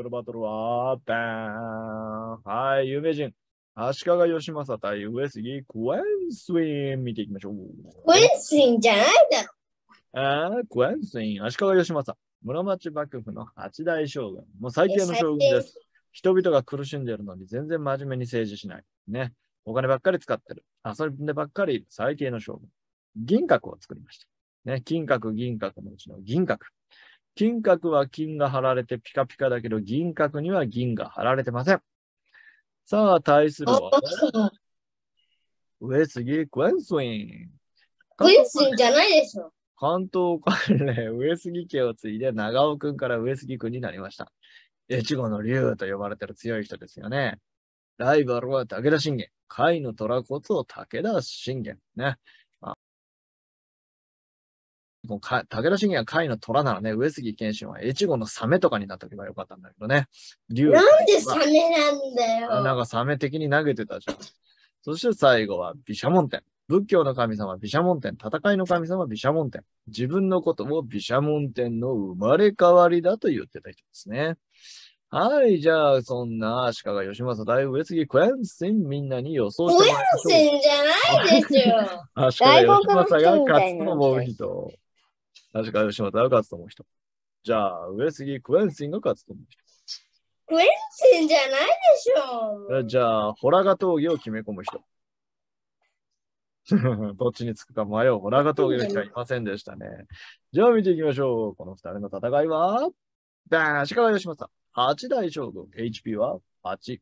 トルバトルは、バーンはい、有名人。足利義政対上杉クエンスウィン見ていきましょう。クエンスウィンじゃないだろ。ああ、クエンスウィン、足利義政。室町幕府の八大将軍。もう最低の将軍です。人々が苦しんでるのに全然真面目に政治しない。ね。お金ばっかり使ってる。遊んでばっかりいる。最低の将軍。銀閣を作りました。ね。金閣、銀閣のうちの銀閣。金閣は金が貼られてピカピカだけど、銀閣には銀が貼られてません。さあ、対するは、上杉クエンスウィン。クエンスウィンじゃないでしょ。関東関連、上杉家を継いで長尾君から上杉んになりました。越後の竜と呼ばれてる強い人ですよね。ライバルは武田信玄。甲斐の虎こそ武田信玄。ね。武田信玄は甲斐の虎ならね、上杉謙信は越後のサメとかになっておけばよかったんだけどね。なんでサメなんだよ。なんかサメ的に投げてたじゃん。そして最後は毘沙門天。仏教の神様毘沙門天、戦いの神様毘沙門天。自分のことを毘沙門天の生まれ変わりだと言ってた人ですね。はい、じゃあ、そんな、足利義政大上杉クエンセンみんなに予想してもましょう。クエンセンじゃないですよ。足利義政が勝つと思う人。確か吉本が勝つと思う人。じゃあ、上杉クエンシンが勝つと思う人。クエンシンじゃないでしょう。じゃあ、ホラガ峠を決め込む人。どっちにつくか迷うホラガ峠しかいませんでしたね。じゃあ見ていきましょう。この二人の戦いは、だーシカが吉本。八さ。8代将軍、HP は8。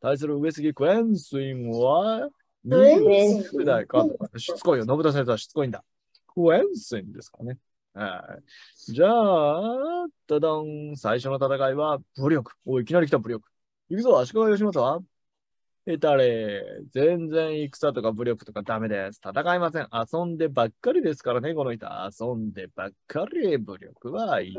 対する上杉クエンスインは2代か。しつこいよ。信田先生はしつこいんだ。クエンスインですかね。はい。じゃあ、たどん、最初の戦いは武力。おい、いきなり来た武力。行くぞ、足利義政は。えたれ、全然戦とか武力とかダメです。戦いません。遊んでばっかりですからね、この人。遊んでばっかり。武力は1。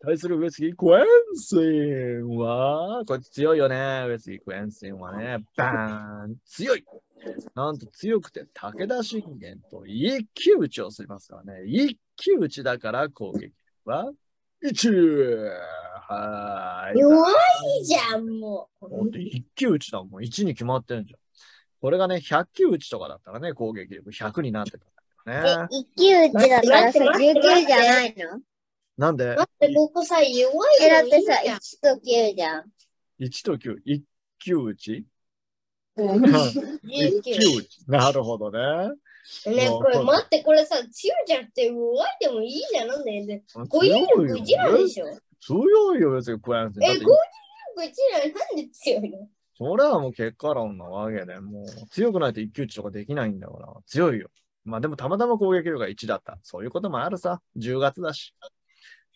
対する上杉クエンシンは、こいつ強いよね。上杉クエンシンはね、バーン強いなんと強くて武田信玄と一騎打ちをすりますからね。一騎打ちだから攻撃は一はい。弱いじゃん、もう。一騎打ちだもん。一に決まってんじゃん。これがね、百騎打ちとかだったらね、攻撃力100になってたからね。一騎打ちだっらさ、19じゃないのなんで待って、ここさ、弱いよ。え、だってさ、1と9じゃん。1と9、一騎打ちなるほどね。ねこれ待って、これさ、強いじゃなって弱いてもいいじゃん。なんね、なんでしょ強いよ、別に、こうやって。え、語彙力1なんで強いのそれはもう結果論なわけで、もう強くないと一級値とかできないんだから、強いよ。まあでもたまたま攻撃力が1だった。そういうこともあるさ。10月だし。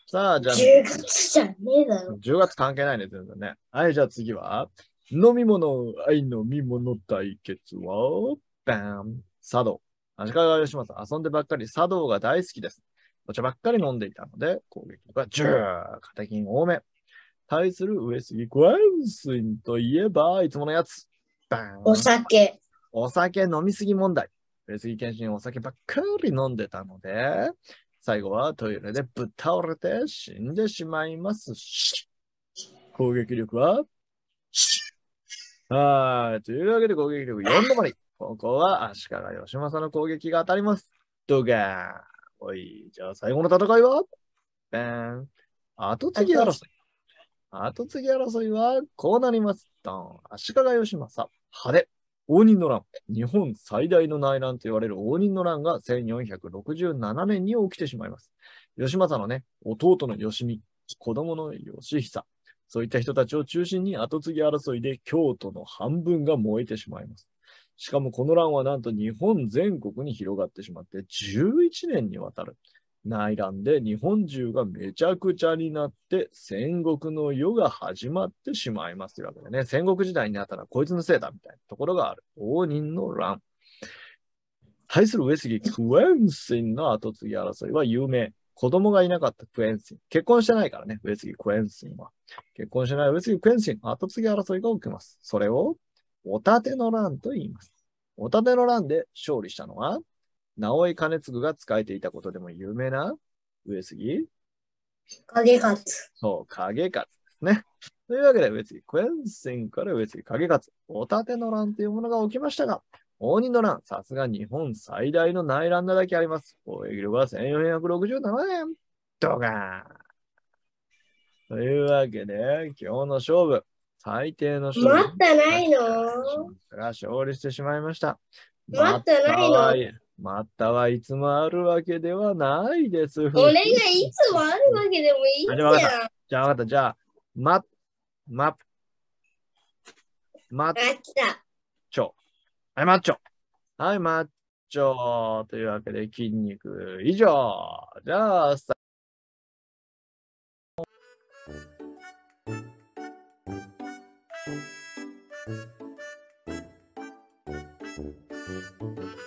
さあ、じゃあ。10月じゃねえだろ。10月関係ないね、全然ね。はい、じゃあ次は飲み物、愛飲み物対決は、バン、茶道。足利義政、遊んでばっかり茶道が大好きです。お茶ばっかり飲んでいたので、攻撃がジュー、肩金多め。対する上杉インといえば、いつものやつ。バン。お酒。お酒飲みすぎ問題。上杉謙信お酒ばっかり飲んでたので、最後はトイレでぶっ倒れて死んでしまいますし。攻撃力ははい。というわけで攻撃力4止まり。ここは足利義政の攻撃が当たります。ドガーン。おい、じゃあ最後の戦いはーン。後継ぎ争い。後継ぎ争いはこうなります。ドン。足利義政。派手。応仁の乱。日本最大の内乱と言われる応仁の乱が1467年に起きてしまいます。義政のね、弟の義美、子供の義久、そういった人たちを中心に後継ぎ争いで京都の半分が燃えてしまいます。しかもこの乱はなんと日本全国に広がってしまって11年にわたる。内乱で日本中がめちゃくちゃになって戦国の世が始まってしまいますというわけでね、戦国時代になったらこいつのせいだみたいなところがある。応仁の乱。対する上杉クエンシンの後継ぎ争いは有名。子供がいなかったクエンシン。結婚してないからね、上杉クエンシンは。結婚してない上杉クエンシン、後継ぎ争いが起きます。それを、おたての乱と言います。おたての乱で勝利したのは、直江兼次が使えていたことでも有名な、上杉影勝。そう、影勝ですね。というわけで、上杉クエンシンから上杉影勝、おたての乱というものが起きましたが、応仁の乱、さすが日本最大の内乱なだけあります。攻撃力は1467年。ドガーというわけで、今日の勝負、最低の勝負。待ったないのが勝利してしまいました。待ったないのまたはいつもあるわけではないです。俺がいつもあるわけでもいいじゃん。じゃあ分かった。じゃあった。ま、ま、ま、ま、った。はい、マッチョ。はい、マッチョ。というわけで、筋肉以上。じゃあ、さ。Thank you.